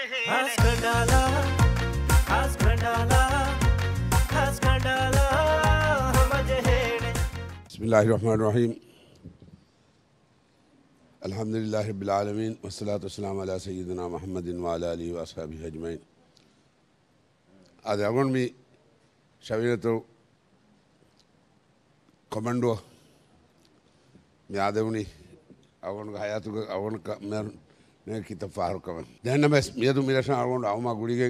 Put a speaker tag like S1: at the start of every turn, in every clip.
S1: بسم الله الرحمن الرحيم الحمد لله رب العالمين والصلاة والسلام على سيدنا محمد وعلى آله وأصحابه أجمعين هذا أقول مي شبينة كوماندو مي هذا أقول أقول حياتك أقول ಕಿತ ಫಾರುಕವನ್ ದನ್ನ ಬೆಸ್ ಯದು ಮಿರಶನ ಅರ್ಗೊಂಡು ಅವಮ ಗುಡಿಗೆ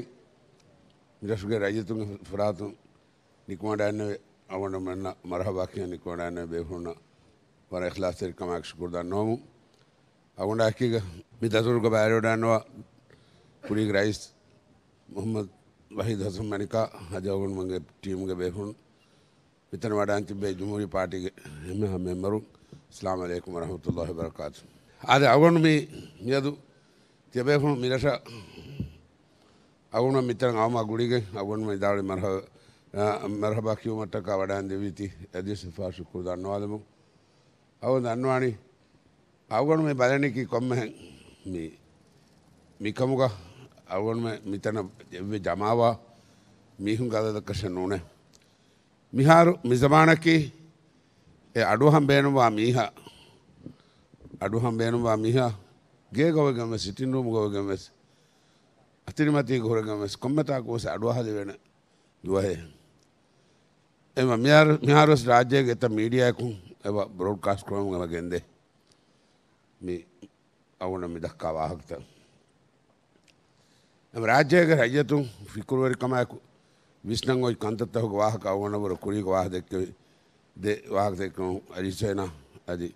S1: ಮಿರಶುಗೆ ರಜತು ಫರಾತು ನಿಕ್ಮಾಡಾನ ಅವನ ಮನ್ನ ಮರಹಬಾಕಿಯ ನಿಕ್ಮಾಡಾನ ಬೇಹುನ ವರ ಇಖ್ಲಾಸ್ ಕಮಾಕ್ಷ ಕುರ್ದ ನೋಮು ಅಗೊಂಡ ಹಾಕಿಗ ಮಿದಸುರ್ಗ ಬ್ಯಾರೋಡಾನವ ಕುಡಿಗೆ ರೈಸ್ ಮೊಹಮ್ಮದ್ ವಹೀದ್ ಹಸನ್ ಮನಿಕ ಅಜೌನ್ ಮಂಗೆ ಟೀಮ್ಗೆ ಬೇಹುನ್ ಮಿತನ ಮಾಡಾಂತಿ ಬೇ ಜಮೂರಿ ಪಾರ್ಟಿಗೆ ಹೆಮ್ಮೆ ಮೆಂಬರು ಅಸ್ಲಾಂ ಅಲೈಕುಮ್ ವರಹಮತುಲ್ಲಾಹಿ ವಬರಕಾತು ಅದು ಅವನು ಮೀ ಮಿಯದು ತೆಬೇಫು ಮಿರಶ ಅವನ ಮಿತ್ರನ ಅವಮ ಗುಡಿಗೆ ಅವನ ಮಿ ದಾಳಿ ಮರಹ ಮರಹಬಾ ಕ್ಯೂ ಮಟ್ಟಕ ವಡಾನ್ ದೇವಿತಿ ಅದಿ ಸಿಫಾರ್ಸು ಕುರು ದನ್ನವಾದಮು ಅವನು ದನ್ನವಾಣಿ ಅವನು ಮಿ ಬಲನಿಕಿ ಕೊಮ್ಮೆ ಮಿ ಮಿಕಮುಗ ಅವನು ಮಿ ಮಿತನ ಎವ್ವಿ ಜಮಾವ ಮೀಹುಂಗಾದದ ಕಶ ನೂನೆ ಮಿಹಾರು ಮಿಜಮಾನಕ್ಕಿ ಅಡುಹಂ ಬೇಣುವ ಮೀಹ අඩු හම්බේනවා මිහා ගේ ගොවගම සිටින් රූම් ගොවගම අතිරිමති ගොරගම කොම්මතා කෝස අඩුවහද වෙන දුවහේ එම මිහාරස් රාජ්‍යය ගෙත මීඩියයකුන් එව බ්‍රෝඩ්කාස් කරම ගම ගෙන්දේ මේ අවුන මිදක්කා වාහකත එම රාජ්‍යයක රජතුන් ෆිකුරුවරිකමයකු විශ්නං ඔයි කන්තත්තහක වාහක අවනවර කුරික වාහ දෙක්කවේ දේ වාහක දෙක්කනු අරිසේනා ඇදී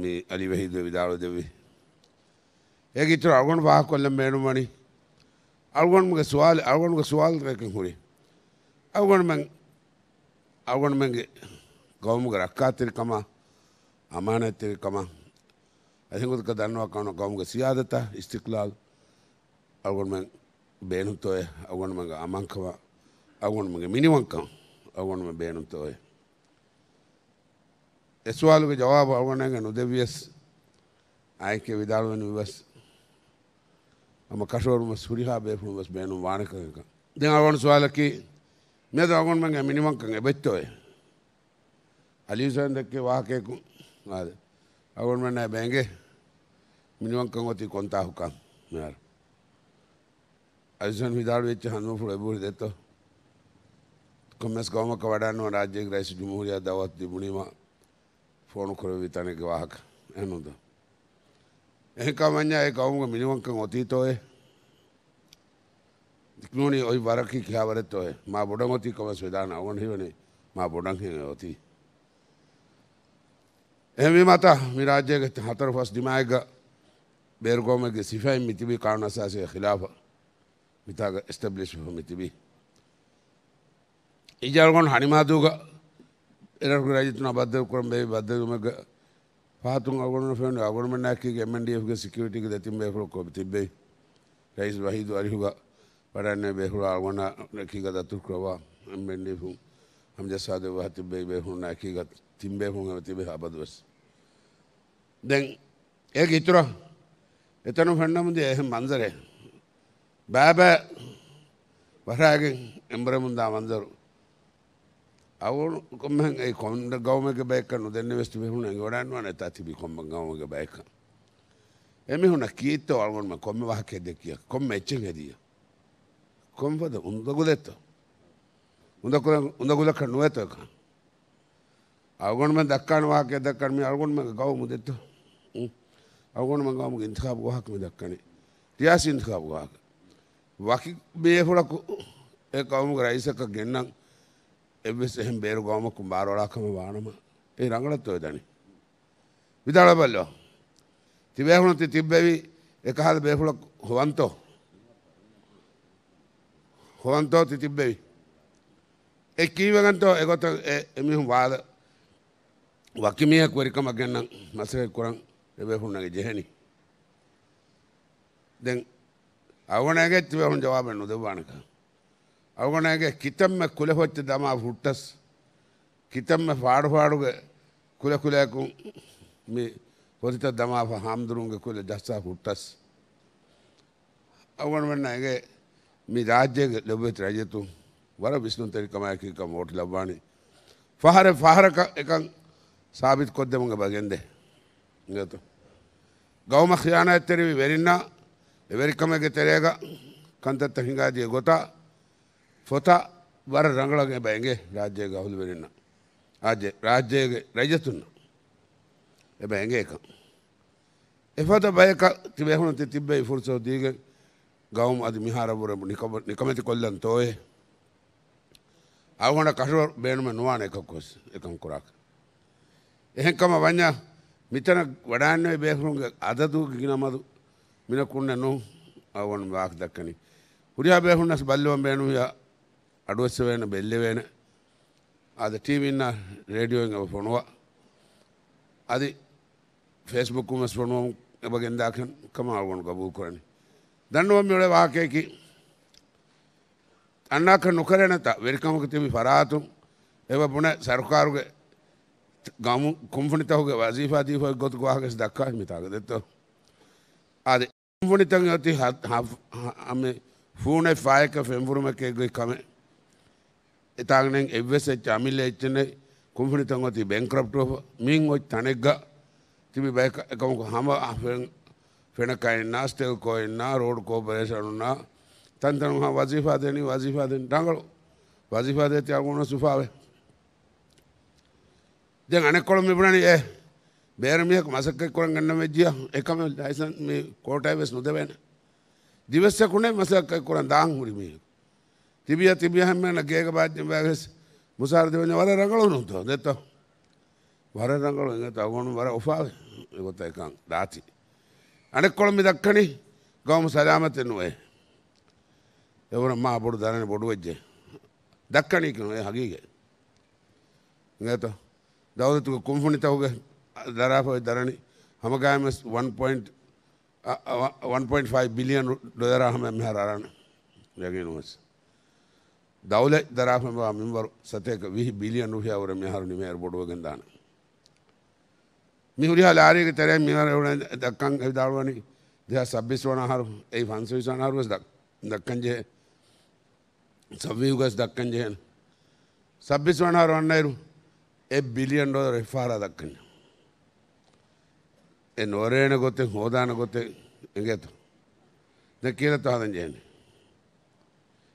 S1: మీ అలీ వహీద్ విదాళదేవి ಹೇಗಿತ್ತು ಅಳ್ಗೊಂಡು ಬಾ ಕೊಲ್ಲಂ ಮೇಣುಮಣಿ ಅಳ್ಗೊಂಡು ಮಗ ಸುವಾಲ್ ಅಳ್ಗೊಂಡು ಮಗ ಸುವಾಲ್ ರೇಖೆ ಹುಡಿ ಅಳ್ಗೊಂಡು ಮಂಗೆ ಅಳ್ಗೊಂಡು ಮಂಗೆ ಗೌಮ್ಗೆ ಅಕ್ಕ ತಿರ್ಕಮ್ಮ ಅಮಾನ ತಿರ್ಕಮ್ಮ ಅದಿಂಗುದಕ್ಕೆ ದನ್ವಾಕವನು ಗೌಮ್ಗೆ ಸಿಯಾದತ್ತ ಇಸ್ತಿಕ್ಲಾಲ್ ಅಳ್ಗೊಂಡು ಮಂಗೆ ಬೇಣು ತೋಯ್ ಅಳ್ಗೊಂಡು ಮಂಗೆ ಅಮಾಂಕವ ಅಳ್ಗೊಂಡು ಮಂಗೆ ಮಿನಿವಂಕ ಅಳ್ಗೊಂಡು ಮಂಗೆ ಬೇಣು ತೋಯ್ ಎಸ್ವಾಲ್ಗೆ ಜವಾಬು ಅವಣೆಗೆ ನುದೆವಿಯಸ್ ಆಯ್ಕೆ ವಿಧಾನವನ್ನು ವಿವಸ್ ಅಮ್ಮ ಕಶೋರ್ ಮಸ್ ಹುರಿಹಾ ಬೇಫು ಮಸ್ ಬೇನು ವಾಣಕ ದೇ ಅವಣ ಸ್ವಾಲಕ್ಕಿ ಮೇದ ಅವಣ ಮಂಗೆ ಮಿನಿಮಮ್ ಕಂಗೆ ಬೆಚ್ಚೋಯ್ ಅಲಿ ಹುಸೇನ್ದಕ್ಕೆ ವಾಹಕೇಕು ಅದು ಅವಣ ಮಣ್ಣ ಬ್ಯಾಂಗೆ ಮಿನಿಮಮ್ ಕಂಗೋತಿ ಕೊಂತ ಹುಕ ಯಾರು ಅಲಿ ಹುಸೇನ್ ವಿಧಾಳ ವೆಚ್ಚ ಹನುಮ ಫುಡ ಬೂರಿ ದೇತೋ ಕಮ್ಮಸ್ ಗೌಮಕ್ಕ ವಡಾನೋ ರಾಜ್ಯ ರೈಸ್ ಜಮಹೂರಿಯಾ ದಾವತ್ ದಿ ಮುಣಿಮಾ ෆෝනු කරවිතනක වාහක එනුද. ඒකමඥා ඒ අවුග මිනිුවන්කං ඔතීතෝය ඉක්නනි ඔයි වරකි කියාවරත්තෝය ම බොඩ ගොතිකම ස්විධාන අවුන් හිවනේ ම බොඩන්හි ඔතිී. එහමි මත මිරාජයක හතර පස් දිමායක බේර්ගෝමගේ සිෆයි මිතිබී කාරුණ අසාසය ඛිලාප මිතාග ස්ටබ්ලිෂ් මිතිබී. ඉජල්ගොන් හනිමාදූග එරට රජතුන අබද්ධ කරම් බැයි බද්ධකමක පාතුන් අගුණ ෆෙන් අගුණම නැක්කේ එම්එන්ඩීඑෆ් ගේ සිකියුරිටි එක දැතින් බැහුර කොප තිබ්බේ රයිස් වහීදු අරිහුගා වඩන්නේ බැහුර අගුණ නැකීග දතු කරවා එම්එන්ඩීඑෆ් හම්ජසාද වහ තිබ්බේ බැහුර නැකීග තිම්බේ හුන් හව තිබේ අබදවස් දැන් ඒක ඉතුර එතන ෆෙන්නමුද එහෙ මන්දරේ බෑ බෑ වරාගෙන් එම්බරමුන්දා මන්දරෝ ಅವರು ಕೊಮ್ಮೆ ಕೊಂಡ ಗೌಮಗೆ ಬೈಕನ್ನು ದೆನ್ನೆ ವೆಸ್ಟ್ ಬಿಹುಣ ಗೊಡಾನು ಅನೆ ತಾತಿ ಬಿ ಕೊಮ್ಮ ಗೌಮಗೆ ಬೈಕ ಎಮಿ ಹುಣ ಕೀತ್ತು ಅಳಗೊಂಡ ಮ ಕೊಮ್ಮೆ ವಾಹಕೆ ದೆಕ್ಕಿಯ ಕೊಮ್ಮೆ ಎಚ್ಚೆಂಗ ದಿಯ ಕೊಮ್ಮದ ಉಂದಗುದೆತ್ತ ಉಂದಗುದ ಉಂದಗುದ ಕಣ್ಣುವೆತ್ತ ಅಳಗೊಂಡ ಮ ದಕ್ಕಣ ವಾಹಕೆ ದಕ್ಕಣ ಮಿ ಅಳಗೊಂಡ ಮ ಗೌ ಮುದೆತ್ತ ಅಳಗೊಂಡ ಮ ಗೌಮಗೆ ಇಂತಖಾಬ್ ವಾಹಕ ಮಿ ದಕ್ಕಣೆ ಟಿಯಾಸ್ ಇಂತಖಾಬ್ ವಾಹಕ ವಾಕಿ ಬೇಹುಳ ಏ ಕೌಮಗ ರೈಸಕ ಗೆನ್ನಂಗೆ එවෙසෙහෙන් බේරුගෝම කුම්බාරෝලාකම වානම ඒ රඟලත් ඔය දනි. විදාලබල්ලෝ. තිබැහුණති තිබ්බැවි එකහද බේහුලක් හොවන්තෝ. හොවන්තෝති තිබ්බැවි. එ කීවගන්තෝ එකොත එමිහුම් වාද වකිමියක් වරිකමක් ගන්න මසකෙක් කරන් එබැහුන්නගේ ජෙහෙනි. දැන් අවනෑගෙත් තිබැහුන් ජවාබෙන් නොදවානකා. ಅವುಗಳಿಗೆ ಕಿತಮ್ಮೆ ಕುಲಹೊಚ್ಚ ದಮ ಹುಟ್ಟಸ್ ಕಿತಮ್ಮೆ ಫಾಡು ಫಾಡುಗ ಕುಲ ಕುಲಕು ಮಿ ಹೊರಿತ ದಮ ಹಾಮ್ದ್ರುಂಗ ಕುಲ ಜಸ ಹುಟ್ಟಸ್ ಅವುಗಳ ಮಣ್ಣಗೆ ಮಿ ರಾಜ್ಯಗೆ ಲಭ್ಯತೆ ರಜತು ವರ ವಿಷ್ಣು ತರಿಕಮಾಕಿ ಕಮ್ ಓಟ್ ಲವ್ವಾಣಿ ಫಹರ ಫಹರ ಕಂ ಸಾಬಿತ್ ಕೊದ್ದೆ ಮಂಗ ಬಗೆಂದೆ ಇವತ್ತು ಗೌಮ ಖಿಯಾನ ತೆರಿವಿ ವೆರಿನ್ನ ವೆರಿಕಮಗೆ ತೆರೆಯಾಗ ಕಂತ ಹಿಂಗಾದಿಯ ಗೊತ್ತಾ ފޮތާ ވަރަ ރަނގޅަގެ ބައިންގެ ރާއްޖޭގެ އަހުލު ވެރިންނ ާއްޖެ ރާއްޖޭގެ ރައްޖަތުންނ އެބައިންގެ އެކަން އެފަދަ ބައަކަ ތިބެހުނު ތިބެއި ފުރުސަ ދީގެ ގައުމ އަދި މިހާރަވުރެމު ނިކަމެති ކޮށްލަން ތޯއެ އަވުހަނ ކަށުވަ ބޭނުމެ ނުވާނ އެކަක් ކޮސް އެކަން ކުރާކަ އެހެންކަމ ވަންޏަ ಮಿತನ ವಡಾನ್ಯ ಬೇಹರುಂಗ ಅದದು ಗಿನಮದು ಮಿನಕುಣ್ಣ ನೋ ಅವನ್ ವಾಕ್ ದಕ್ಕನಿ ಹುರಿಯ ಬೇಹುಣ್ಣ ಬಲ್ಲುವ ಬೇಣು අඩුවස්සවන බෙල්ලවෙන අද ටීවින්න රේඩියෝෙන් පොනවා අද ෆෙස්බුක්කුම ස්වනුවම් එබ ගෙන්දාකන් කමාවගොනු ගබූ කරන. දන්නුවම් යොඩ වාකයකි අන්නක නොකරනත වෙරිකමක තිබි පරාතුන් එව පුන සරකාරුග ගම කුම්පනිතහුගේ වසීපාදීප ගොතු වාහගෙස් දක්කාහ මිතාක දෙත්තව. අද උම්පනිතන් ඇති හම ෆූනේ ෆායක ෆෙම්පුරුම එකෙක්ගොයි කමේ එතාගනෙන් එවසච් අමිල එච්චන කුම්පිනිතන්ගති බැංක්‍රප්ටෝ මින් ඔච් තනෙක්ග තිබි බැක එකමුක හම අෙන් ෆෙනකයි නාස්ටෙල් කොයින්න රෝඩ් කෝපරේෂනුන්නා තන්තනම වසිීපාදයනී වසිීපාදෙන් ටඟලු වසිීපාදය තියාගුණ සුපාාවේ ජ අනෙකොළ මිබුණනි ඒ බේරමියක් මසක්ක කොරන් ගන්න වෙජ්ජිය එකම ලයිසන් මේ කෝටයිවෙස් නොදවෙන දිවස්සකුණේ මසක්ක කොරන් දාං හුරිමියකු තිබිය තිබියහමන ගේකපාච්චම් බෑගස් මුසාරධවන වර රඟලනුන්තු දෙත්ත වර රඟලු එඟ තවුණු වර ඔෆාව ගොත එකං දාති. අනෙක් කොළඹි දක්කනි ගවම සලාමතෙන්නුවේ. එවර මා බොඩු දරන බොඩු වෙච්ජේ. දක්කනීකන ඒ හගීගේ. ඉඟත දෞදතුක කුම්ෆුණි තවග දරාපොයි දරණි හමගෑම 1.5 බිලියන් ඩොදරාහම මෙහ රරන්න යගෙන නොවස්. ದೌಲೆ ದರಾಫೆಂಬ ಮೆಂಬರು ಸತೇಕ ವಿಹಿ ಬಿಲಿಯನ್ ರುಹಿ ಅವರ ಮೆಹರು ನಿಮೇರು ಬೊಡುವಗಂದಾನ මිහුරිය ලාරයක තරය මෙවරවන දක්කං ඇවිදාළුවනි දෙ සබ්බිස් වනහරු ඒ පන්සවිස් වනහරුවස් දක් දක්කංජය සවීගස් දක්කංජයන සබ්බිස් වනහරු වන්නයිරු එ බිලියන් ඩෝ රෙෆාර දක්කන්න එ නොරේන ගොත්තෙන් හෝදාන ගොත්තේ එගේතු ද කියලත් හදන් ජයන්නේ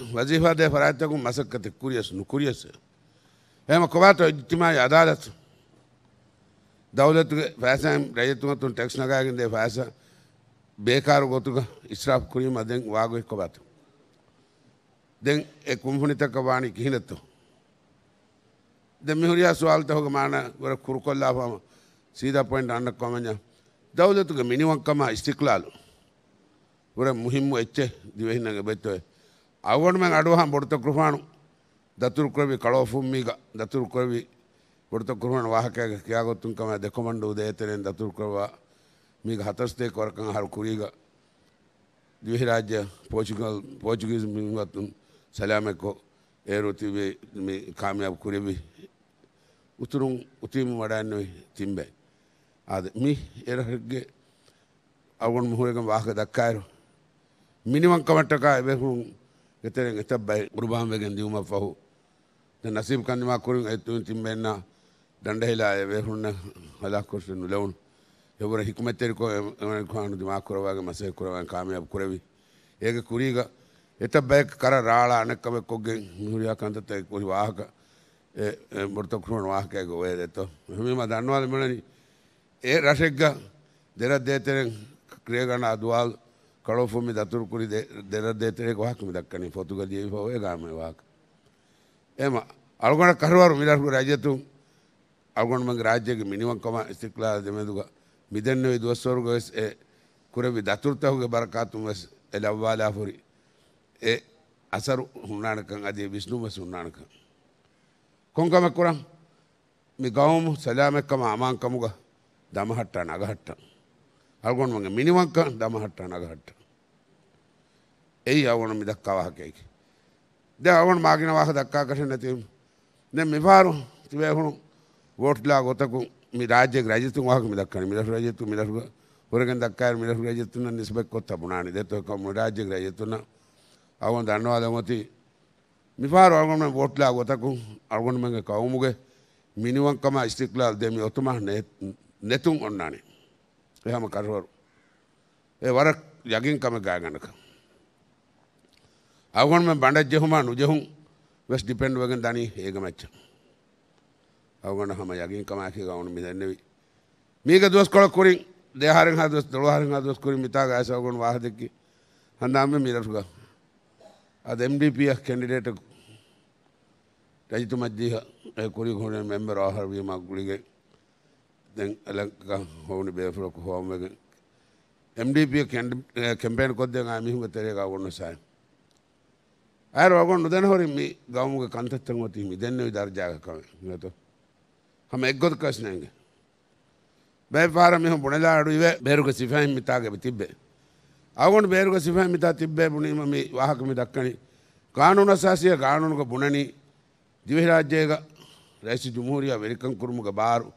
S1: වජීෆා දේ ෆරායිතකුම් මසක්කත කුරියස් නුකුරියස් එහෙම කොබාට ඉජ්තිමායි අදාලත් දවලත් ෆෑසම් රජතුමතුන් ටැක්ස් නගාගෙන දේ ෆෑස බේකාර ගොතුක ඉස්රාෆ් කුරීම අදෙන් වාගොයි කොබාත දැන් ඒ කුම්හුණිතක වාණි කිහිලතු දැන් මිහුරියා සුවල්ත හොග මාන වර කුරුකොල්ලාපම සීදා පොයින්ට් අන්න කොමඤ්ඤා දවලතුක මිනිවංකම ඉස්තික්ලාලු වර මුහිම්මු එච්ච දිවෙහිනගේ බෙත්තේ ಅವ್ವಣ ಮ್ಯಾಗ ಅಡುವ ಬುಡ್ತ ಕೃಪಾಣು ದತ್ತುರು ಕುರವಿ ಕಳೋಫುಮ್ಮಿಗ ದತ್ತುರು ಕುರವಿ ಬುಡ್ತ ಕೃಪಾಣು ವಾಹಕ ಕ್ಯಾಗೊತ್ತುಂಕ ಮ್ಯಾ ದೆಕೊಮಂಡು ದೇತನೆ ದತ್ತುರು ಕುರವ ಮೀಗ ಹತಸ್ತೆ ಕೊರಕಂ ಹರ ಕುರಿಗ ದ್ವಿಹಿ ರಾಜ್ಯ ಪೋರ್ಚುಗಲ್ ಪೋರ್ಚುಗೀಸ್ ಮಿಂಗತ್ತು ಸಲಾಮೆಕ್ಕೋ ಏರುತ್ತಿವಿ ಮಿ ಕಾಮ್ಯಾಬ್ ಕುರಿವಿ ಉತ್ತುರು ಉತ್ತಿಮ ಮಡಾನ್ವಿ ತಿಂಬೆ ಆದ ಮಿ ಏರ ಹಗ್ಗೆ ಅವಗೊಂಡು ಮುಹುರಿಗ ವಾಹಕ ದಕ್ಕಾಯರು ಮಿನಿಮಂ ಕಮಟ್ಟಕ ಬೇಕು geteren e tabbay qurban ɓe gen ndiwma fahu te nasib kandima kurin e tun timmenna danda hila e ɓe hunna hala korsenu lewnu heɓore hikmetteri ko enen kohanu dima kurawage masa kurawan kamiyab kurawi ege kuriga e tabbay kara raala nekkame koggen huriya kantata kuri wahaka e mortokron wahaka ego wede to mima dannawale menani e rasegga dera deteren kriyegana aduwalu ಕಳೋಫೊಮ್ಮೆ ದತ್ತುರುಕುರಿ ದೆರದ್ದೇತರೆ ವಾಹಕಮಿ ದಕ್ಕಣಿ ಪೊತುಗದಿಯೇ ಹೋವೆ ಗಾಮೆ ವಾಹಕ ಏಮ ಅಳ್ಗೊಂಡ ಕರ್ವಾರು ಮಿಲಾರ್ಗು ರಾಜ್ಯತು ಅಳ್ಗೊಂಡ ಮಂಗೆ ರಾಜ್ಯಗೆ minimum ಕಮ ಇಸ್ತಿಕ್ಲಾ ದೆಮೆದುಗ ಮಿದನ್ನೆ ದುವಸ್ಸೋರ್ಗ A ಕುರವಿ ದತ್ತುರ್ತ ಹೋಗೆ ಬರಕಾತು ವಸ್ L ಅವ್ವಾಲ ಹುರಿ A ಅಸರು ಹುಣ್ಣಾಣಕಂ ಅದೇ ವಿಷ್ಣು ವಸ್ ಹುಣ್ಣಾಣಕಂ ಕೊಂಕಮ ಕುರಂ ಮಿ ಗೌಮ್ ಸಲಾಮೆ ಕಮ ಅಮಾಂಕಮುಗ ದಮಹಟ್ಟ ನಗಹಟ್ಟ අල්ගොන්ුවන්ගේ මිනිවක්ක දමහට්ට නගහට්ට. එයි අවන මිදක්කා වාහකයකි. ද අවන මාගෙන වාහ දක්කා කරන නැතිවීම. දැ මෙපාරු තිබැහුණු වෝට්ලා ගොතකු රාජ රජතු වාහ මිදක්කන මිදර රජතු මිදරු හරගෙන් දක්කාර මිදර රජතුන නිස්බෙක් කොත් පුුණනානි දෙතකම රාජ රජතුන අවන දන්නවාදමති මිපාර අගන ෝට්ලා ගොතකු අල්ගොනමගේ කවුමුගේ මිනිවන්කම ස්ටික්ලා දෙමි ඔතුමහ නැතුම් ඔන්නානේ. එහෙම කරවරු. ඒ වරක් යගින්කම ගාගනක. අවගොන්ම බණ්ඩ ජෙහුමා නුජෙහුම් වෙස් ඩිපෙන්ඩ් වගෙන් දනී ඒක මැච්ච. අවගොන හම යගින්කම ආකේ ගවුණු මිදන්නෙවි. මේක දවස් කොලක් කුරින් දෙහාරෙන් හා දවස් දොළහාරෙන් හා දවස් කුරින් මිතා ගාස අවගොන් වාහදෙක්කි හඳාම්ම මිරසුග. අද MDP කැන්ඩිඩේට් රජතුමා ජීහ කුරි ගොඩ මෙම්බර් ආහාර වීමක් ගුලිගේ දැන් හවුනි බේපරොක් හෝමක MDP කැම්පේන් කොද්දෙන් ආ මිහිම තෙරේකා ගොන්න සයි අයර වගොන්න දැන හොරි මි ගවමුගේ කන්තත්තන් වති මි දෙන්න වි දර්ජාක කම නේත හම එක්ගොත් කස් නැංග බේපාර මිහ පුණලා අඩු ඉවේ බේරුක සිෆයින් මිතාගේ තිබ්බේ අවගොන්න බේරුක සිෆයින් මිතා තිබ්බේ පුණීම මි වාහක මි දක්කණි කානුන සාසිය කානුනක පුණනි දිවහි රාජ්‍යයක රැසි ජුමූරිය වෙරිකම් කුරුමුක බාරු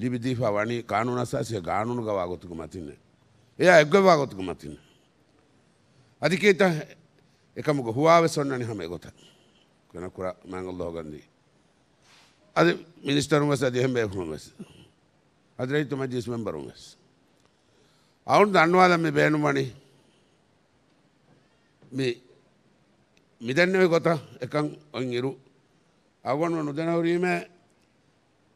S1: ලිබිදීපා වනි කානුන අසාසිය ගානුණු ගවාගොතුක මතින්න. එයා එක්ගවාගොතුක මතින්න. අධිකේත එකමක හවාාව සොන්නනි හම ගොත කෙනකුර මංගල් දෝගන්දී. අද මිනිස්ටරුම් වස දෙහෙම එහුණු වෙස. අදරයිතුම ජිස්මෙන් බරුම් වෙස්. අවුන් දන්නවාදම මේ බේනුමනි මේ මිදන්නවේ ගොත එකන් ඔන් ඉරු අවගොන්ව නොදැනවරීමේ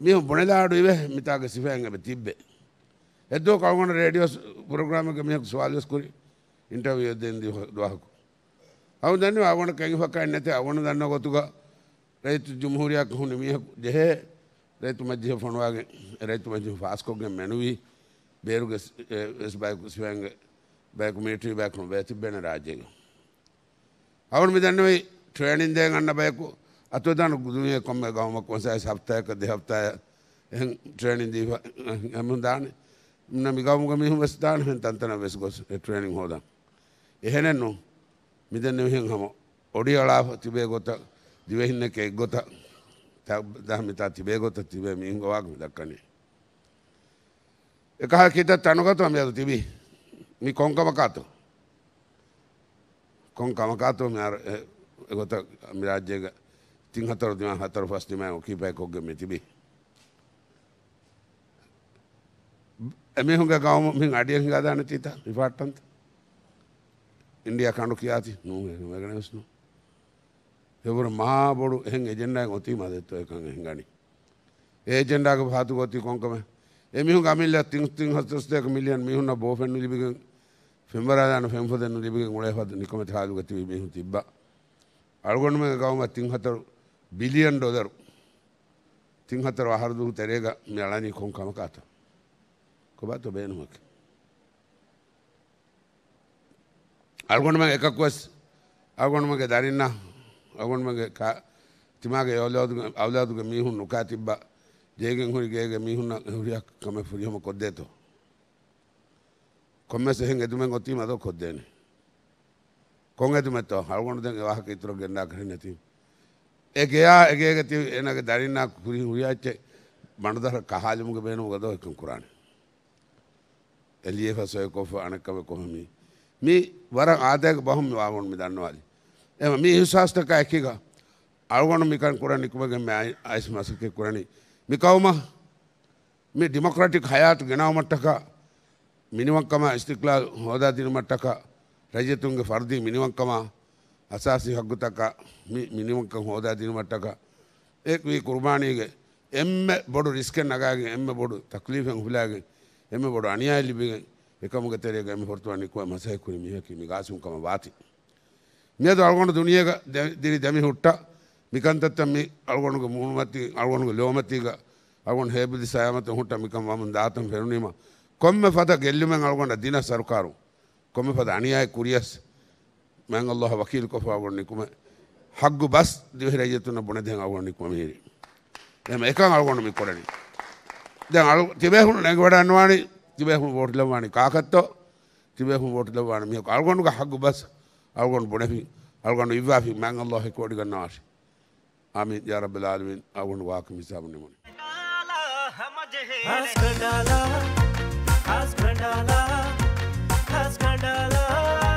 S1: మేము బుణెదాడు ఇవే మితాకు సిఫాంగ తిబ్బే ಎದ್ದು ಕಳ್ಕೊಂಡು ರೇಡಿಯೋ ಪ್ರೋಗ್ರಾಮಿಗೆ ಮೇಕ್ ಸ್ವಾಲಿಸ್ಕುರಿ ಇಂಟರ್ವ್ಯೂ ಎದ್ದಿಂದು ದ್ವಾಹಕು ಅವನನ್ನು ಅವನ ಕೈ ಹಕ್ಕಣ್ಣತೆ ಅವನದನ್ನ ಗೊತ್ತುಗ ರೈತ ಜುಮ್ಹೂರಿಯಾಕ ಹೂ ನಿಮಿಹಕು ದೇಹೆ ರೈತ ಮಧ್ಯೆ ಫಣುವಾಗೆ ರೈತ ಮಧ್ಯೆ ಫಾಸ್ಕೋಗೆ ಮೆನುವಿ ಬೇರುಗೆ ಎಸ್ ಬ್ಯಾಕ್ ಸ್ವಂಗೆ ಬ್ಯಾಕ್ ಮಿಲಿಟ್ರಿ ಬ್ಯಾಕ್ ಬೇತಿಬ್ಬೇನ ರಾಜ್ಯಗೆ ಅವನ ಮಿದನ್ನವಿ ಟ್ರೈನಿಂದೇಗೆ ಅನ್ನ ಬೇಕು අතුවදාන ගුදුමය කොම්ම ගවම කොසයි සප්තයක දෙහප්තාය එ ට්‍රේණිදී ඇමදාන න මිගවම මිහ වස්ථාන තන්තන වෙස් ගොස් ට්‍රේනිින් හෝද. එහෙනෙන්නු මිදන්න මෙහෙන් හම ඔඩි අලාප තිබේ ගොත දිවහින්න එක එක් ගොත දහමිතා තිබේ ගොත තිබේ මිංගවාක් දක්කනේ. එකහ හිත තනගතු අමයද තිබී මි කොංකමකාතු කොංකමකාතු ගොත මිරාජ්‍යයක තින් හතර දින හතර පස් දිනම කීපයක් ඔග්ගෙ තිබේ. එමේ හුඟ ගාම මින් අඩියෙන් ගාදාන තිත රිපාර්ට්මන්ට් ඉන්දියා කණ්ඩු කියාති නෝ එගෙන වස්නෝ. ඒවර මහා බොඩු එහෙන් එජෙන්ඩා එක ඔතී මදෙත් ඔය කන් එහෙන් ගනි. ඒ එජෙන්ඩා එක භාතු ගොති කොංකම එමිහුන් ගමිල්ල තින් තින් හතස් දෙක මිලියන් මිහුන්න බෝෆෙන්නු ලිබිගෙන් ෆෙම්බරාදාන ෆෙම්ෆදෙන්නු ලිබිගෙන් උලේ හද නිකම තහාදු ගති මිහුන් තිබ්බා. අල්ගොන්නම ගාම තින් හතර billion dollar tin hatar wahar du terega melani kon kam kata ko ba to benu ak algon ma ekak was darinna timage ge mi hun nukati ba jegen hur ge ge mi hun huria kam furiyo ma ko deto kon mes hen ge du mengo timado ඒකයා ඒකක ති එනක දරින්නා කුරි උරියාච්ච මනදර කහාලිමුක බේන ගදවකම් කුරාණ. එලිය සොය කොෆ අනකව කොහොමි. මේ වර ආදයක බහුම වාමුන් මි දන්නවාද. එම මේ විශාස්ථක එකක අරුවන මිකන් කුරණ නිකුමගේ මේ ice මසක කුරණි මිකවම මේ ඩිමොක්‍රටික් හයාතු ගෙනාව මට්ටක මිනිවක්කම ස්තික්ලා හෝදා දින මට්ටක රජතුන්ගේ ෆර්දී මිනිවක්කමා ಅಸಾಸಿ ಹಗ್ಗುತಕ ಮಿ ಮಿನಿಮಕ್ಕ ಹೋದ ದಿನಮಟ್ಟಕ ಏಕ್ ವಿ ಕುರ್ಬಾನಿಗೆ ಎಮ್ಮೆ ಬಡು ರಿಸ್ಕನ್ನು ನಗಾಗಿ ಎಮ್ಮೆ ಬಡು ತಕ್ಲೀಫಂಗೆ ಹುಲಾಗಿ ಎಮ್ಮೆ ಬಡು ಅಣಿಯಾಯಲಿ ಬಿಗೆ එකමග තෙරේ ගම හොරතුවනිකුව මසයකුර මියකිමි ගාසුම්කම වාති. මේ අල්ගොඩ දුනියක දිරි දැමි හුට්ට මිකන්තත්තම අල්ගොඩු මුණමති අල්ගොඩු ලෝමතික අගුන් හේබදි සෑමත හුට මිකම් ම දාතම් පෙරුණීම කොම්ම පත ගෙල්ලිම අල්ගොඩ දින සරකාරු කොම පද අනියය කුරියස් මෑන් අල්له වකීල් කොපාවන්නෙකුම හක්ගු බස් දිවහිරජතුන බොන දෙ අවන්නෙක්ම මේරි. එම එක අල්ගොනමි කොරන. දැන් අල් තිබැහුණු නැග වඩන්නවානි තිබැහුණු ෝටලවානි කාකත්තෝ තිබැහු ෝටලවාන මේ අල්ගොනුක හක්ගු බස් අල්ගොන් බොනැි අල්ගොන්න ඉවාහි මෑන් අල්له කෝඩිගන්නවාශ. ආමි ජරබලාලුවෙන් අවුණු වාක මිසාබනමුණ. Has Kandala, Has Kandala, Has Kandala.